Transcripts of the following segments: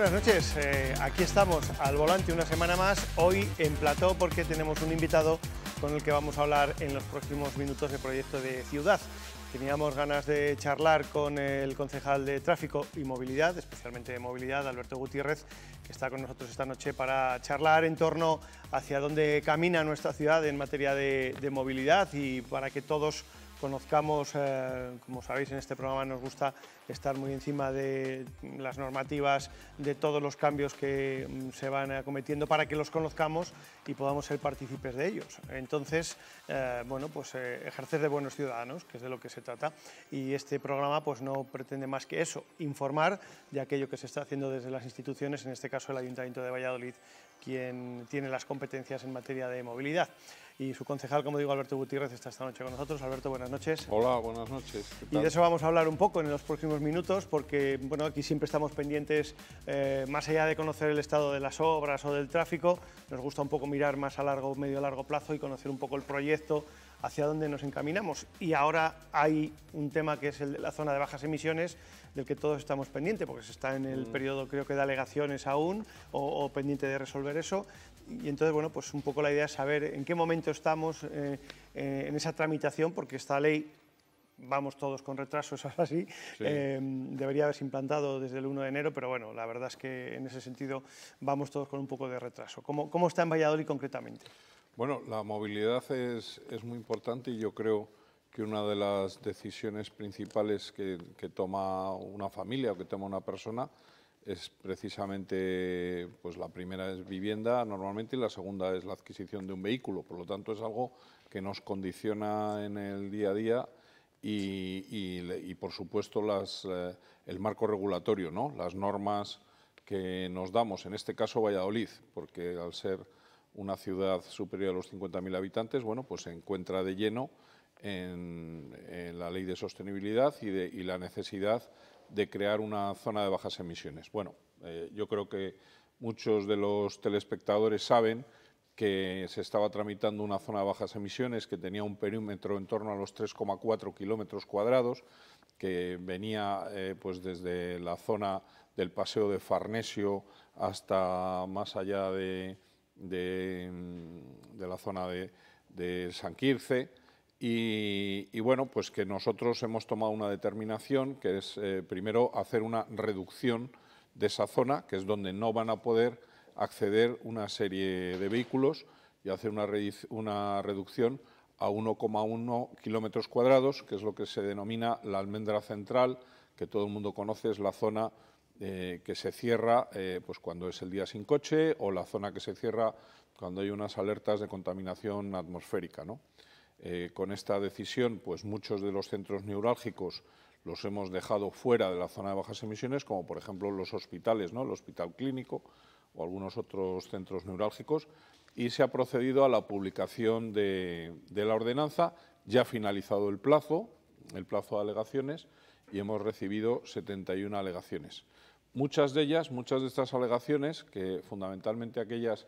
buenas noches. Eh, aquí estamos al volante una semana más, hoy en plató porque tenemos un invitado con el que vamos a hablar en los próximos minutos de proyecto de ciudad. Teníamos ganas de charlar con el concejal de Tráfico y Movilidad, especialmente de Movilidad, Alberto Gutiérrez, que está con nosotros esta noche para charlar en torno hacia dónde camina nuestra ciudad en materia de movilidad y para que todos conozcamos, eh, como sabéis en este programa nos gusta estar muy encima de las normativas, de todos los cambios que mm, se van acometiendo eh, para que los conozcamos y podamos ser partícipes de ellos. Entonces, eh, bueno, pues ejercer de buenos ciudadanos, que es de lo que se trata, y este programa pues no pretende más que eso, informar de aquello que se está haciendo desde las instituciones, en este caso el Ayuntamiento de Valladolid, quien tiene las competencias en materia de movilidad y su concejal, como digo, Alberto Gutiérrez, está esta noche con nosotros. Alberto, buenas noches. Hola, buenas noches. Y de eso vamos a hablar un poco en los próximos minutos, porque bueno, aquí siempre estamos pendientes, eh, más allá de conocer el estado de las obras o del tráfico, nos gusta un poco mirar más a largo, medio largo plazo y conocer un poco el proyecto, hacia dónde nos encaminamos. Y ahora hay un tema que es la zona de bajas emisiones, del que todos estamos pendientes, porque se está en el mm. periodo, creo que, de alegaciones aún, o pendiente de resolver eso. Y entonces, bueno, pues un poco la idea es saber en qué momento estamos eh, eh, en esa tramitación, porque esta ley, vamos todos con retraso, así, sí. así, eh, debería haberse implantado desde el 1 de enero, pero bueno, la verdad es que en ese sentido vamos todos con un poco de retraso. ¿Cómo, está en Valladolid concretamente? Bueno, la movilidad es, muy importante y yo creo que una de las decisiones principales que toma una familia o que toma una persona es precisamente, pues la primera es vivienda normalmente y la segunda es la adquisición de un vehículo, por lo tanto es algo que nos condiciona en el día a día y, por supuesto las, eh, el marco regulatorio, ¿no? las normas que nos damos, en este caso Valladolid, porque al ser una ciudad superior a los 50.000 habitantes, bueno, pues se encuentra de lleno en, en la ley de sostenibilidad y, de, y la necesidad de crear una zona de bajas emisiones. Bueno, eh, yo creo que muchos de los telespectadores saben que se estaba tramitando una zona de bajas emisiones que tenía un perímetro en torno a los 3,4 kilómetros cuadrados, que venía eh, pues desde la zona del paseo de Farnesio hasta más allá de, mm, la zona de, de San Quirce, y, bueno, pues que nosotros hemos tomado una determinación que es eh, primero hacer una reducción de esa zona, que es donde no van a poder acceder una serie de vehículos y hacer una, reducción a 1,1 kilómetros cuadrados, que es lo que se denomina la almendra central, que todo el mundo conoce, es la zona eh, que se cierra eh, pues cuando es el día sin coche o la zona que se cierra cuando hay unas alertas de contaminación atmosférica. ¿no? Eh, con esta decisión, pues muchos de los centros neurálgicos los hemos dejado fuera de la zona de bajas emisiones, como por ejemplo los hospitales, ¿no? el hospital clínico o algunos otros centros neurálgicos, y se ha procedido a la publicación de, la ordenanza, ya ha finalizado el plazo, el plazo de alegaciones, y hemos recibido 71 alegaciones. Muchas de ellas, muchas de estas alegaciones, que fundamentalmente aquellas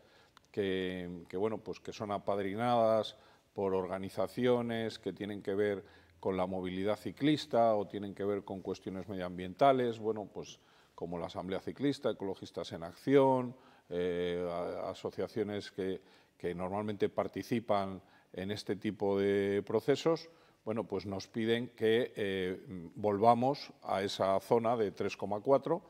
que bueno, pues que son apadrinadas, por organizaciones que tienen que ver con la movilidad ciclista o tienen que ver con cuestiones medioambientales, bueno, pues como la Asamblea Ciclista, Ecologistas en Acción, eh, asociaciones que, normalmente participan en este tipo de procesos, bueno, pues nos piden que eh, volvamos a esa zona de 3,4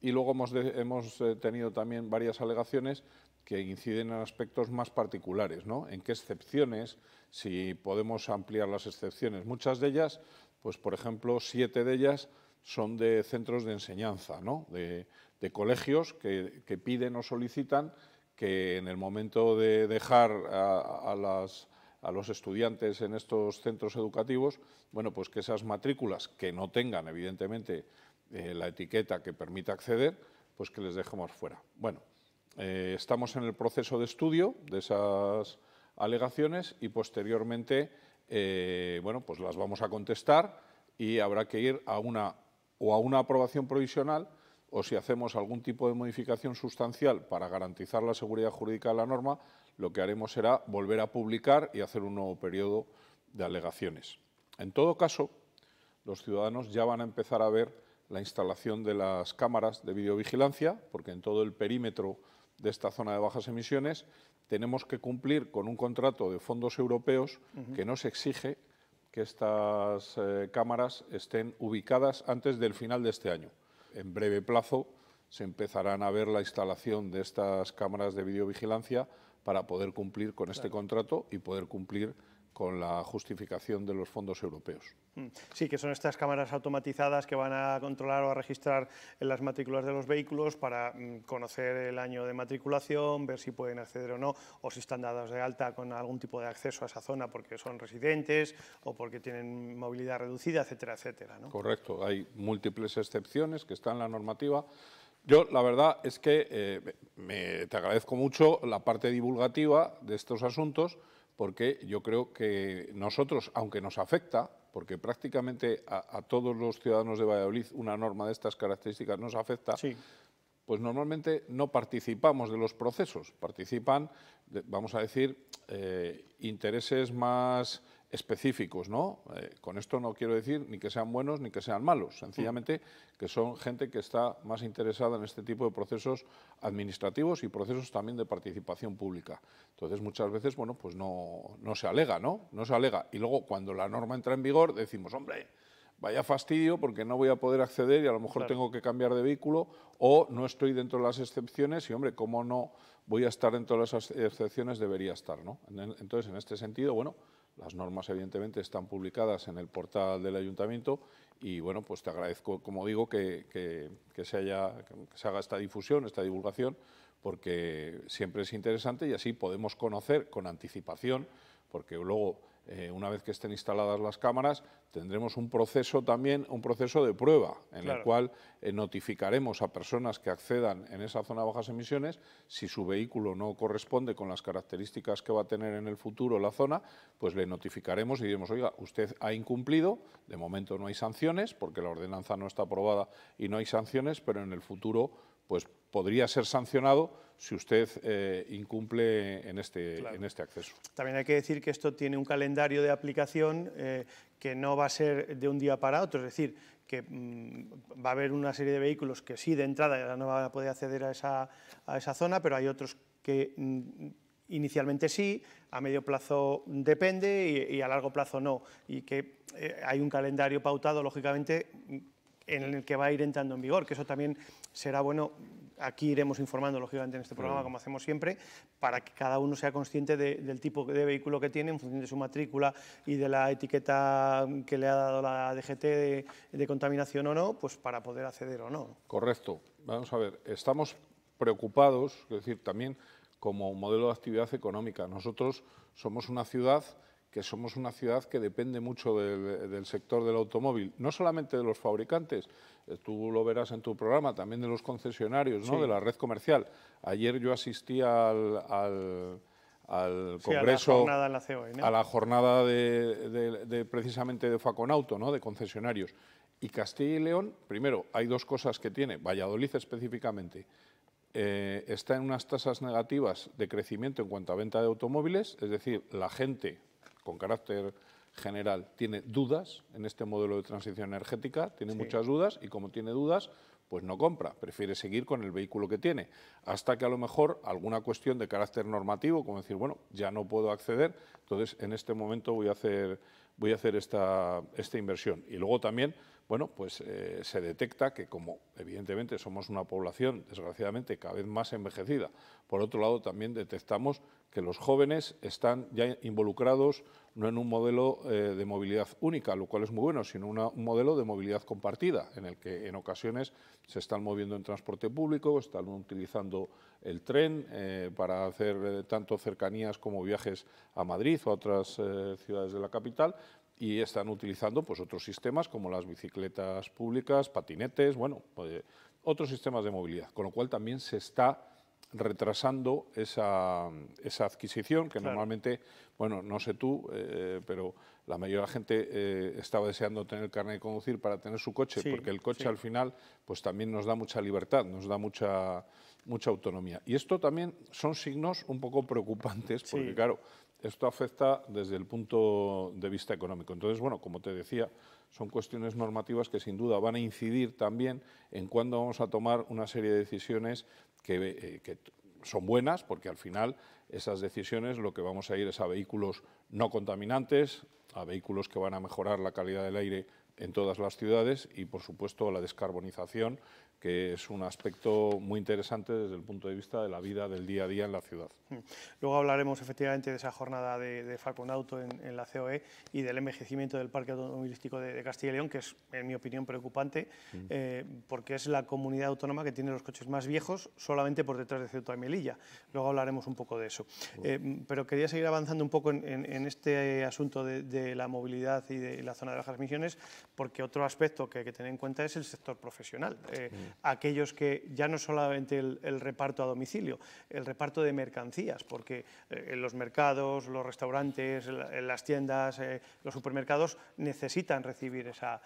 y luego hemos, hemos eh, tenido también varias alegaciones que inciden en aspectos más particulares, ¿no? En qué excepciones, si podemos ampliar las excepciones. Muchas de ellas, pues por ejemplo, siete de ellas son de centros de enseñanza, ¿no? de, colegios que, piden o solicitan que en el momento de dejar a, los estudiantes en estos centros educativos, bueno, pues que esas matrículas que no tengan, evidentemente, eh, la etiqueta que permita acceder, pues que les dejemos fuera. Bueno, eh, estamos en el proceso de estudio de esas alegaciones y posteriormente eh, bueno, pues las vamos a contestar y habrá que ir a una o a una aprobación provisional o si hacemos algún tipo de modificación sustancial para garantizar la seguridad jurídica de la norma, lo que haremos será volver a publicar y hacer un nuevo periodo de alegaciones. En todo caso, los ciudadanos ya van a empezar a ver la instalación de las cámaras de videovigilancia, porque en todo el perímetro de esta zona de bajas emisiones, tenemos que cumplir con un contrato de fondos europeos que nos exige que estas eh, cámaras estén ubicadas antes del final de este año. En breve plazo se empezarán a ver la instalación de estas cámaras de videovigilancia para poder cumplir con este contrato y poder cumplir con la justificación de los fondos europeos. Mm. Sí, que son estas cámaras automatizadas que van a controlar o a registrar las matrículas de los vehículos para mm, conocer el año de matriculación, ver si pueden acceder o no, o si están dados de alta con algún tipo de acceso a esa zona porque son residentes o porque tienen movilidad reducida, etcétera, etcétera. ¿no? Correcto, hay múltiples excepciones que están en la normativa. Yo la verdad es que eh, me, te agradezco mucho la parte divulgativa de estos asuntos, porque yo creo que nosotros, aunque nos afecta, porque prácticamente a, todos los ciudadanos de Valladolid una norma de estas características nos afecta, sí pues normalmente no participamos de los procesos, participan, vamos a decir, eh, intereses más específicos, ¿no? Eh, con esto no quiero decir ni que sean buenos ni que sean malos, sencillamente que son gente que está más interesada en este tipo de procesos administrativos y procesos también de participación pública. Entonces muchas veces, bueno, pues no, no se alega, ¿no? No se alega. Y luego cuando la norma entra en vigor decimos, hombre, vaya fastidio porque no voy a poder acceder y a lo mejor tengo que cambiar de vehículo o no estoy dentro de las excepciones y, hombre, ¿cómo no voy a estar dentro de las excepciones? Debería estar, ¿no? Entonces, en este sentido, bueno las normas, evidentemente, están publicadas en el portal del ayuntamiento y, bueno, pues te agradezco, como digo, que, se, haya, se haga esta difusión, esta divulgación, porque siempre es interesante y así podemos conocer con anticipación, porque luego eh, una vez que estén instaladas las cámaras, tendremos un proceso también, un proceso de prueba, en el cual eh, notificaremos a personas que accedan en esa zona de bajas emisiones si su vehículo no corresponde con las características que va a tener en el futuro la zona, pues le notificaremos y diremos, oiga, usted ha incumplido, de momento no hay sanciones, porque la ordenanza no está aprobada y no hay sanciones, pero en el futuro pues podría ser sancionado si usted eh, incumple en este, en este acceso. También hay que decir que esto tiene un calendario de aplicación eh, que no va a ser de un día para otro, es decir, que mm, va a haber una serie de vehículos que sí de entrada ya no van a poder acceder a esa, a esa zona, pero hay otros que mm, inicialmente sí, a medio plazo depende y, a largo plazo no, y que eh, hay un calendario pautado, lógicamente, en el que va a ir entrando en vigor, que eso también será bueno aquí iremos informando, lógicamente, en este programa, como hacemos siempre, para que cada uno sea consciente del tipo de vehículo que tiene en función de su matrícula y de la etiqueta que le ha dado la DGT de, de contaminación o no, pues para poder acceder o no. Correcto. Vamos a ver, estamos preocupados, es decir, también como modelo de actividad económica. Nosotros somos una ciudad que somos una ciudad que depende mucho del, sector del automóvil, no solamente de los fabricantes, eh, tú lo verás en tu programa, también de los concesionarios, ¿no? de la red comercial. Ayer yo asistí al, Congreso, e, a la jornada, la de, de, precisamente de Faconauto, ¿no? de concesionarios. Y Castilla y León, primero, hay dos cosas que tiene, Valladolid específicamente. Eh, está en unas tasas negativas de crecimiento en cuanto a venta de automóviles, es decir, la gente con carácter general tiene dudas en este modelo de transición energética, tiene muchas dudas y como tiene dudas, pues no compra, prefiere seguir con el vehículo que tiene, hasta que a lo mejor alguna cuestión de carácter normativo, como decir, bueno, ya no puedo acceder, entonces en este momento voy a hacer, voy a hacer esta, esta inversión. Y luego también bueno, pues eh, se detecta que como evidentemente somos una población desgraciadamente cada vez más envejecida, por otro lado también detectamos que los jóvenes están ya involucrados no en un modelo eh, de movilidad única, lo cual es muy bueno, sino en un modelo de movilidad compartida, en el que en ocasiones se están moviendo en transporte público, están utilizando el tren eh, para hacer tanto cercanías como viajes a Madrid o a otras ciudades de la capital, y están utilizando pues, otros sistemas como las bicicletas públicas, patinetes, bueno, eh, otros sistemas de movilidad, con lo cual también se está retrasando esa, adquisición que normalmente, bueno, no sé tú, eh, pero la mayoría de la gente eh, estaba deseando tener el carnet de conducir para tener su coche, porque el coche al final pues también nos da mucha libertad, nos da mucha, mucha autonomía. Y esto también son signos un poco preocupantes, porque claro, esto afecta desde el punto de vista económico. Entonces, bueno, como te decía, son cuestiones normativas que sin duda van a incidir también en cuándo vamos a tomar una serie de decisiones eh, que, son buenas, porque al final esas decisiones lo que vamos a ir es a vehículos no contaminantes, a vehículos que van a mejorar la calidad del aire en todas las ciudades y, por supuesto, a la descarbonización que es un aspecto muy interesante desde el punto de vista de la vida del día a día en la ciudad. Mm. Luego hablaremos efectivamente de esa jornada de, Falcon Auto en, la COE y del envejecimiento del parque automovilístico de, Castilla y León, que es, en mi opinión, preocupante, mm. eh, porque es la comunidad autónoma que tiene los coches más viejos solamente por detrás de Ceuta y Melilla. Luego hablaremos un poco de eso. Eh, pero quería seguir avanzando un poco en, este asunto de, la movilidad y de la zona de bajas emisiones, porque otro aspecto que hay que tener en cuenta es el sector profesional. Eh, mm aquellos que ya no solamente el, reparto a domicilio, el reparto de mercancías, porque eh, los mercados, los restaurantes, las tiendas, eh, los supermercados necesitan recibir esa,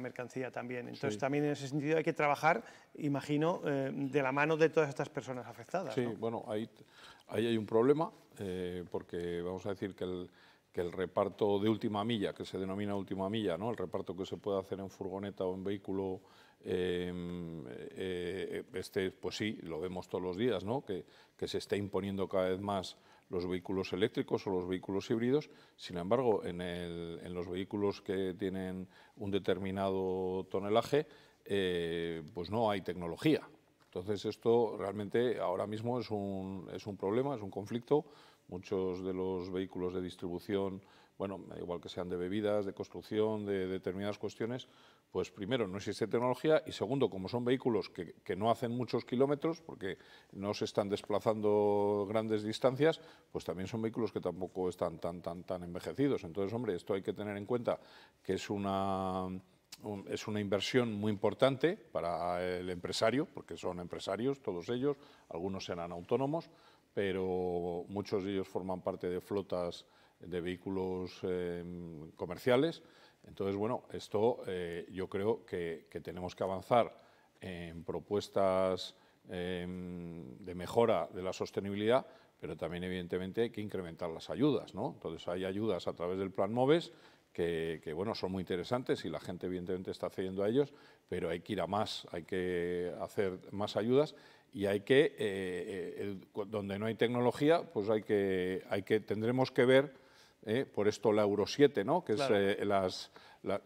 mercancía también. Entonces también en ese sentido hay que trabajar, imagino, eh, de la mano de todas estas personas afectadas. Sí, bueno, ahí, hay un problema, porque vamos a decir que el que el reparto de última milla, que se denomina última milla, ¿no? el reparto que se puede hacer en furgoneta o en vehículo Em, eh, eh, este, pues sí, lo vemos todos los días, ¿no? que, se está imponiendo cada vez más los vehículos eléctricos o los vehículos híbridos. Sin embargo, en, los vehículos que tienen un determinado tonelaje, eh, pues no hay tecnología. Entonces esto realmente ahora mismo es un, es un problema, es un conflicto. Muchos de los vehículos de distribución bueno, igual que sean de bebidas, de construcción, de determinadas cuestiones, pues primero no existe tecnología y segundo, como son vehículos que, no hacen muchos kilómetros porque no se están desplazando grandes distancias, pues también son vehículos que tampoco están tan, tan, tan envejecidos. Entonces, hombre, esto hay que tener en cuenta que es una... es una inversión muy importante para el empresario, porque son empresarios todos ellos, algunos serán autónomos, pero muchos de ellos forman parte de flotas de vehículos eh, comerciales. Entonces, bueno, esto eh, yo creo que, tenemos que avanzar en propuestas eh, de mejora de la sostenibilidad, pero también evidentemente hay que incrementar las ayudas, Entonces hay ayudas a través del Plan MOVES que, bueno, son muy interesantes y la gente evidentemente está accediendo a ellos, pero hay que ir a más, hay que hacer más ayudas y hay que, donde no hay tecnología, pues hay que, hay que, tendremos que ver ¿eh? por esto la Euro 7, ¿no? que es eh, las,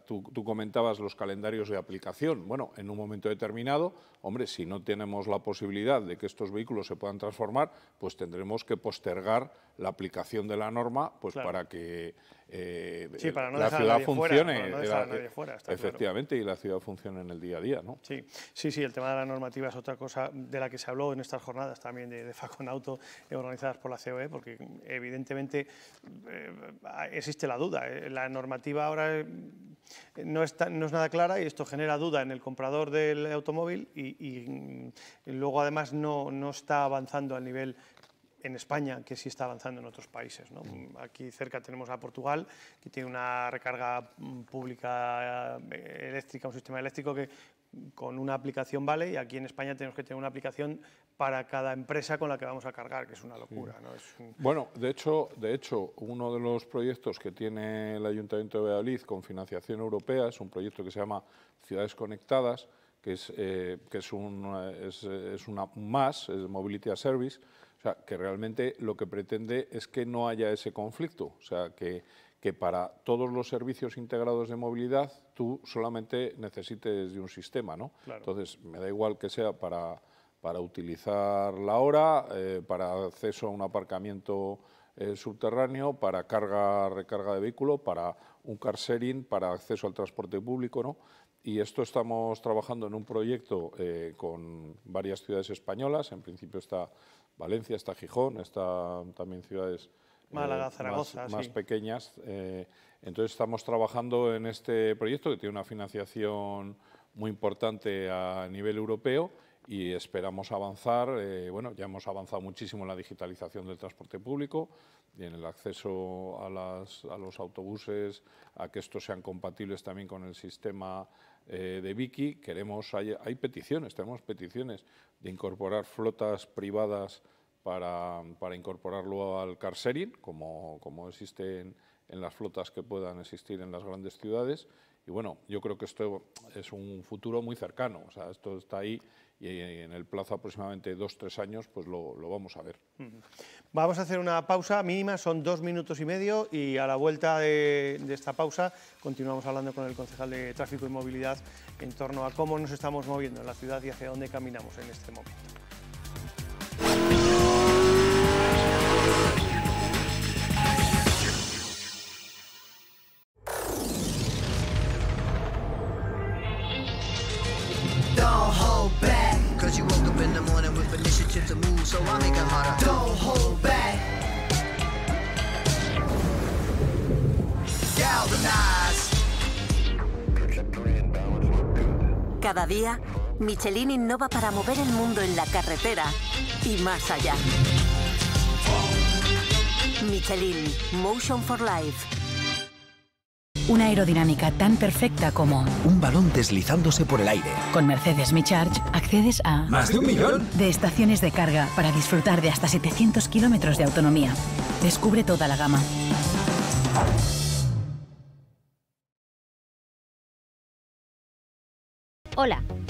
tú, comentabas los calendarios de aplicación. Bueno, en un momento determinado, hombre, si no tenemos la posibilidad de que estos vehículos se puedan transformar, pues tendremos que postergar la aplicación de la norma pues para que eh, sí, para no la ciudad funcione. Eh, efectivamente, y la ciudad funciona en el día a día. ¿no? Sí, sí, sí, el tema de la normativa es otra cosa de la que se habló en estas jornadas también de, de auto eh, organizadas por la COE, porque evidentemente existe la duda. La normativa ahora no, no es nada clara y esto genera duda en el comprador del automóvil y, mm, luego además no, no está avanzando al nivel en España que sí está avanzando en otros países. Aquí cerca tenemos a Portugal, que tiene una recarga mm, pública eh, eléctrica, un sistema eléctrico que con una aplicación vale y aquí en España tenemos que tener una aplicación para cada empresa con la que vamos a cargar, que es una locura. Bueno, de hecho, de hecho, uno de los proyectos que tiene el Ayuntamiento de Valladolid con financiación europea es un proyecto que se llama Ciudades Conectadas, que es, eh, que eh, es, es, una, más, es Mobility as Service, o sea, que realmente lo que pretende es que no haya ese conflicto, o sea, que, que para todos los servicios integrados de movilidad tú solamente necesites de un sistema, ¿no? Entonces, me da igual que sea para, para utilizar la hora, eh, para acceso a un aparcamiento eh, subterráneo, para carga, recarga de vehículo, para un car sharing, para acceso al transporte público, ¿no? y esto estamos trabajando en un proyecto eh, con varias ciudades españolas, en principio está Valencia, está Gijón, está también ciudades eh, más, pequeñas. Eh, entonces estamos trabajando en este proyecto que tiene una financiación muy importante a nivel europeo y esperamos avanzar. Eh, bueno, ya hemos avanzado muchísimo en la digitalización del transporte público y en el acceso a, los autobuses, a que estos sean compatibles también con el sistema de Vicky. Queremos, hay, peticiones, tenemos peticiones de incorporar flotas privadas para, para incorporarlo al car como, como existen en las flotas que puedan existir en las grandes ciudades. Y bueno, yo creo que esto es un futuro muy cercano, o sea, esto está ahí y en el plazo aproximadamente dos, tres años, pues lo, vamos a ver. Vamos a hacer una pausa mínima, son dos minutos y medio y a la vuelta de esta pausa continuamos hablando con el concejal de Tráfico y Movilidad en torno a cómo nos estamos moviendo en la ciudad y hacia dónde caminamos en este momento. Cada día, Michelin innova para mover el mundo en la carretera y más allá. Michelin, Motion for Life. Una aerodinámica tan perfecta como un balón deslizándose por el aire. Con Mercedes Mi Charge accedes a más de un millón de estaciones de carga para disfrutar de hasta 700 kilómetros de autonomía. Descubre toda la gama.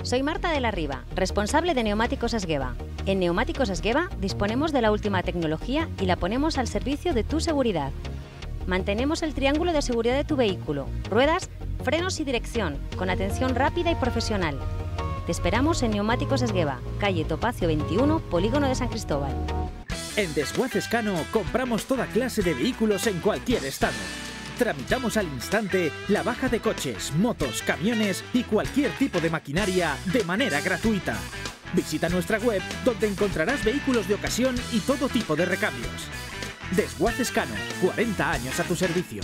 Soy Marta de la Riva, responsable de Neumáticos Esgueva. En Neumáticos Esgueva disponemos de la última tecnología y la ponemos al servicio de tu seguridad. Mantenemos el triángulo de seguridad de tu vehículo, ruedas, frenos y dirección, con atención rápida y profesional. Te esperamos en Neumáticos Esgueva, calle Topacio 21, Polígono de San Cristóbal. En Desguaces Cano compramos toda clase de vehículos en cualquier estado Tramitamos al instante la baja de coches, motos, camiones y cualquier tipo de maquinaria de manera gratuita. Visita nuestra web donde encontrarás vehículos de ocasión y todo tipo de recambios. Desguaces Cano, 40 años a tu servicio.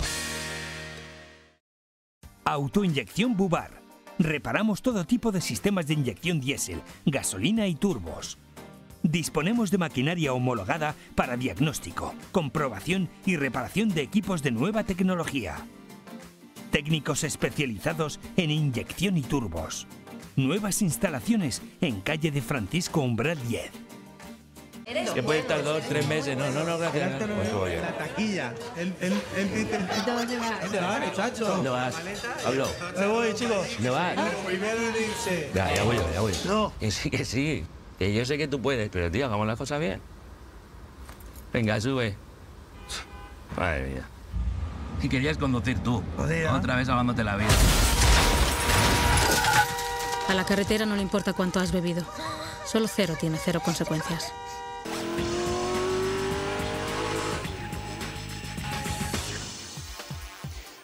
Autoinyección Bubar. Reparamos todo tipo de sistemas de inyección diésel, gasolina y turbos. Disponemos de maquinaria homologada para diagnóstico, comprobación y reparación de equipos de nueva tecnología. Técnicos especializados en inyección y turbos. Nuevas instalaciones en calle de Francisco Umbral 10. Que puede estar dos, tres meses. No, no, no, gracias. Este pues la taquilla. El, el, el, ¿Dónde vas, muchacho? No vas. Me voy, chicos. ¿Dónde vas. Primero Ya, ya voy ya voy. No. Que sí, que sí. Que yo sé que tú puedes, pero tío, hagamos las cosas bien. Venga, sube. Madre mía. Y querías conducir tú. Otra vez salvándote la vida. A la carretera no le importa cuánto has bebido. Solo cero tiene cero consecuencias.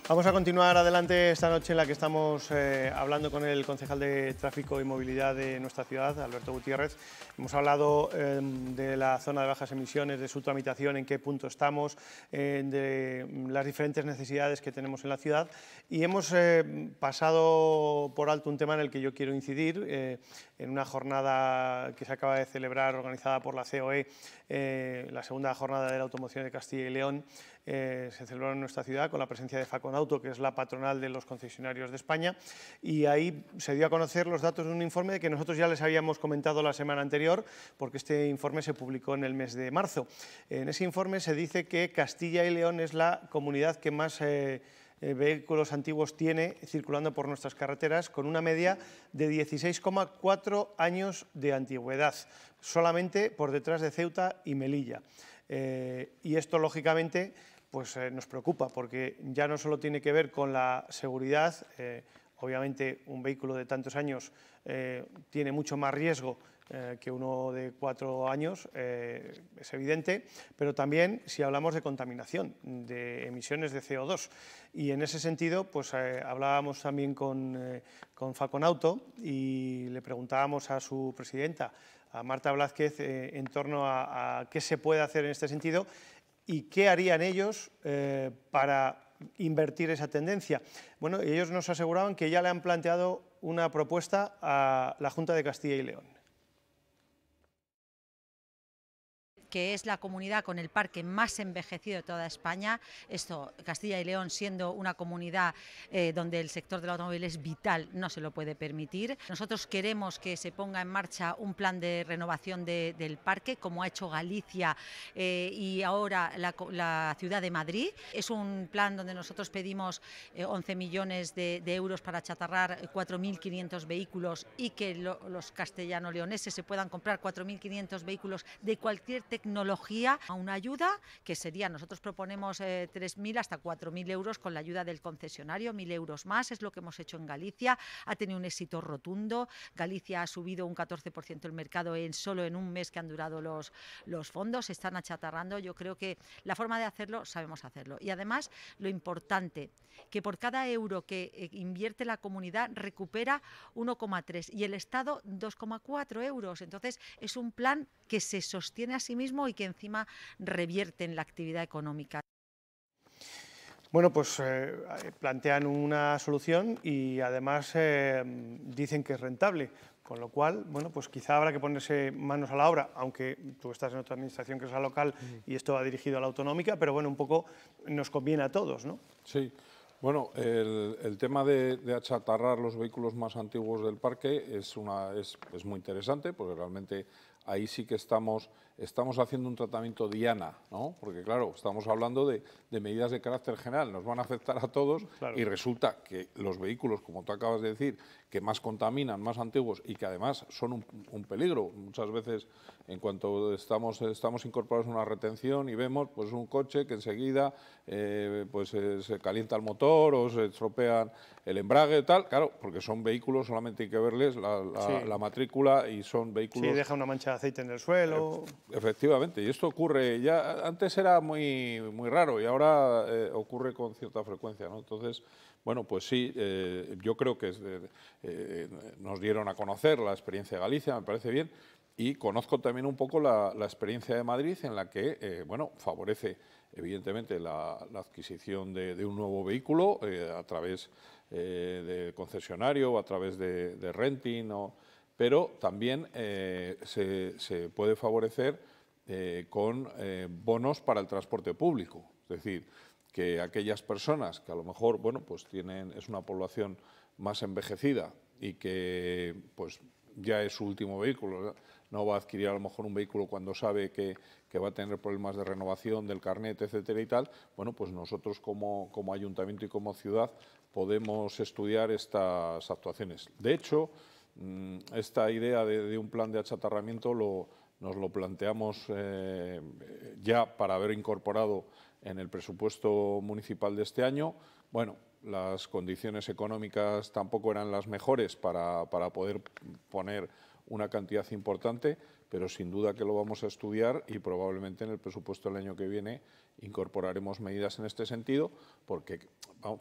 Vamos a continuar adelante esta noche en la que estamos eh, hablando con el concejal de Tráfico y Movilidad de nuestra ciudad, Alberto Gutiérrez. Hemos hablado em, de la zona de bajas emisiones, de su tramitación, en qué punto estamos, eh, de las diferentes necesidades que tenemos en la ciudad y hemos eh, pasado por alto un tema en el que yo quiero incidir en una jornada que se acaba de celebrar organizada por la COE, eh, la segunda jornada de la automoción de Castilla y León, eh, se celebró en nuestra ciudad con la presencia de Faconauto, que es la patronal de los concesionarios de España, y ahí se dio a conocer los datos de un informe que nosotros ya les habíamos comentado la semana anterior, porque este informe se publicó en el mes de marzo. En ese informe se dice que Castilla y León es la comunidad que más... Eh, eh, vehículos antiguos tiene circulando por nuestras carreteras con una media de 16,4 años de antigüedad, solamente por detrás de Ceuta y Melilla. Eh, y esto, lógicamente, pues, eh, nos preocupa porque ya no solo tiene que ver con la seguridad, obviamente un vehículo de tantos años tiene mucho más riesgo eh, que uno de cuatro años, eh, es evidente, pero también si hablamos de contaminación, de emisiones de CO2. Y en ese sentido, pues eh, hablábamos también con, con Faconauto y le preguntábamos a su presidenta, a Marta Blázquez, en torno a, a, qué se puede hacer en este sentido y qué harían ellos para invertir esa tendencia. Bueno, ellos nos aseguraban que ya le han planteado una propuesta a la Junta de Castilla y León. que es la comunidad con el parque más envejecido de toda España. Esto, Castilla y León, siendo una comunidad eh, donde el sector del automóvil es vital, no se lo puede permitir. Nosotros queremos que se ponga en marcha un plan de renovación del parque, como ha hecho Galicia eh, y ahora la, ciudad de Madrid. Es un plan donde nosotros pedimos 11 eh, millones de, euros para chatarrar 4.500 vehículos y que los castellano-leoneses se puedan comprar 4.500 vehículos de cualquier tecnología tecnología a una ayuda que sería, nosotros proponemos 3.000 eh, hasta 4.000 euros con la ayuda del concesionario, 1.000 euros más, es lo que hemos hecho en Galicia, ha tenido un éxito rotundo, Galicia ha subido un 14% el mercado en solo en un mes que han durado los, los fondos, se están achatarrando, yo creo que la forma de hacerlo sabemos hacerlo. Y además, lo importante, que por cada euro que eh, invierte la comunidad recupera 1,3 y el Estado 2,4 euros. Entonces, es un plan que se sostiene a sí mismo y que encima revierten la actividad económica. Bueno, pues eh, plantean una solución y además eh, dicen que es rentable, con lo cual, bueno, pues quizá habrá que ponerse manos a la obra, aunque tú estás en otra administración que es la local mm. y esto va dirigido a la autonómica, pero bueno, un poco nos conviene a todos, ¿no? Sí. Bueno, el, tema de, achatarrar los vehículos más antiguos del parque es, una, es muy interesante, porque realmente ahí sí que estamos estamos haciendo un tratamiento diana, ¿no? Porque claro, estamos hablando de, medidas de carácter general, nos van a afectar a todos y resulta que los vehículos, como tú acabas de decir, que más contaminan, más antiguos y que además son un, peligro. Muchas veces, en cuanto estamos, estamos incorporados a una retención y vemos pues un coche que enseguida eh, pues eh, se calienta el motor o se estropean el embrague y tal, claro, porque son vehículos, solamente hay que verles la, matrícula y son vehículos... Sí, deja una mancha de aceite en el suelo... Eh, Efectivamente, y esto ocurre, ya antes era muy, muy raro y ahora eh, ocurre con cierta frecuencia, ¿no? Entonces, bueno, pues sí, eh, yo creo que eh, nos dieron a conocer la experiencia de Galicia, me parece bien, y conozco también un poco la, experiencia de Madrid en la que, bueno, favorece evidentemente la, adquisición de, un nuevo vehículo a través del concesionario o a través de, de renting o pero también eh, se, puede favorecer eh, con eh, bonos para el transporte público. Es decir, que aquellas personas que a lo mejor, pues tienen, es una población más envejecida y que pues ya es su último vehículo, no va a adquirir a lo mejor un vehículo cuando sabe que, va a tener problemas de renovación del carnet, etcétera y tal, bueno, pues nosotros como, como ayuntamiento y como ciudad podemos estudiar estas actuaciones. De hecho, Mm, esta idea de, un plan de achatarramiento nos lo planteamos eh, ya para haber incorporado en el presupuesto municipal de este año. Bueno, las condiciones económicas tampoco eran las mejores para poder poner una cantidad importante pero sin duda que lo vamos a estudiar y probablemente en el presupuesto del año que viene incorporaremos medidas en este sentido, porque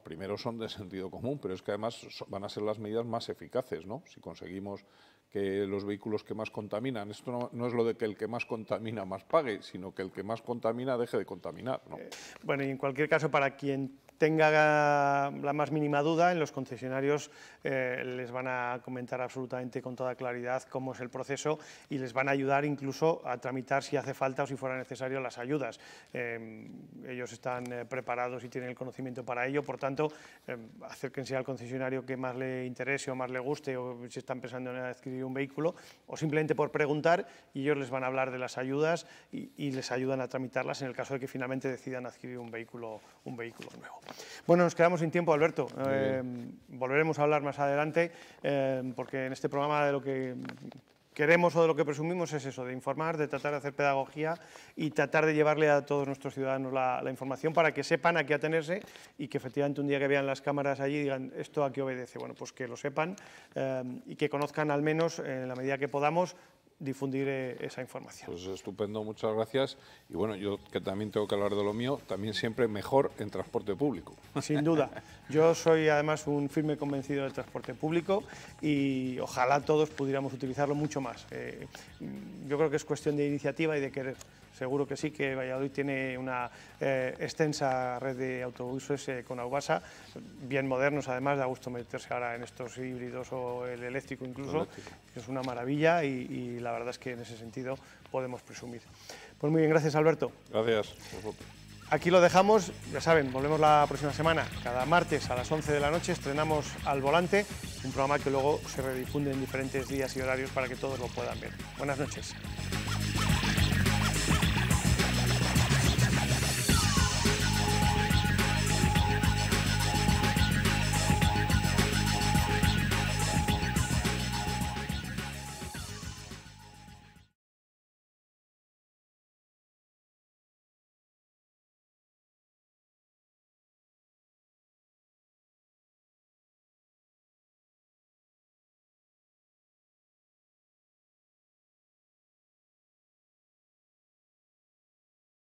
primero son de sentido común, pero es que además van a ser las medidas más eficaces, ¿no? Si conseguimos que los vehículos que más contaminan, esto no, es lo de que el que más contamina más pague, sino que el que más contamina deje de contaminar, eh, bueno, y en cualquier caso, para quien tenga la más mínima duda, en los concesionarios eh, les van a comentar absolutamente con toda claridad cómo es el proceso y les van a ayudar incluso a tramitar si hace falta o si fuera necesario las ayudas. Eh, ellos están eh, preparados y tienen el conocimiento para ello, por tanto, acérquense al concesionario que más le interese o más le guste o si están pensando en adquirir un vehículo o simplemente por preguntar y ellos les van a hablar de las ayudas y, y les ayudan a tramitarlas en el caso de que finalmente decidan adquirir un vehículo, un vehículo nuevo. Bueno, nos quedamos sin tiempo, Alberto. Eh, volveremos a hablar más adelante, eh, porque en este programa de lo que queremos o de lo que presumimos es eso, de informar, de tratar de hacer pedagogía y tratar de llevarle a todos nuestros ciudadanos la, información para que sepan a qué atenerse y que efectivamente un día que vean las cámaras allí digan esto a qué obedece. Bueno, pues que lo sepan eh, y que conozcan al menos en la medida que podamos difundir eh, esa información. Pues estupendo, muchas gracias. Y bueno, yo que también tengo que hablar de lo mío, también siempre mejor en transporte público. Sin duda. Yo soy además un firme convencido del transporte público y ojalá todos pudiéramos utilizarlo mucho más. Eh, yo creo que es cuestión de iniciativa y de querer. Seguro que sí que Valladolid tiene una eh, extensa red de autobuses eh, con Aubasa, bien modernos además, da gusto meterse ahora en estos híbridos o el eléctrico incluso, es una maravilla y, y la verdad es que en ese sentido podemos presumir. Pues muy bien, gracias Alberto. Gracias. Aquí lo dejamos, ya saben, volvemos la próxima semana. Cada martes a las 11 de la noche estrenamos Al Volante, un programa que luego se redifunde en diferentes días y horarios para que todos lo puedan ver. Buenas noches.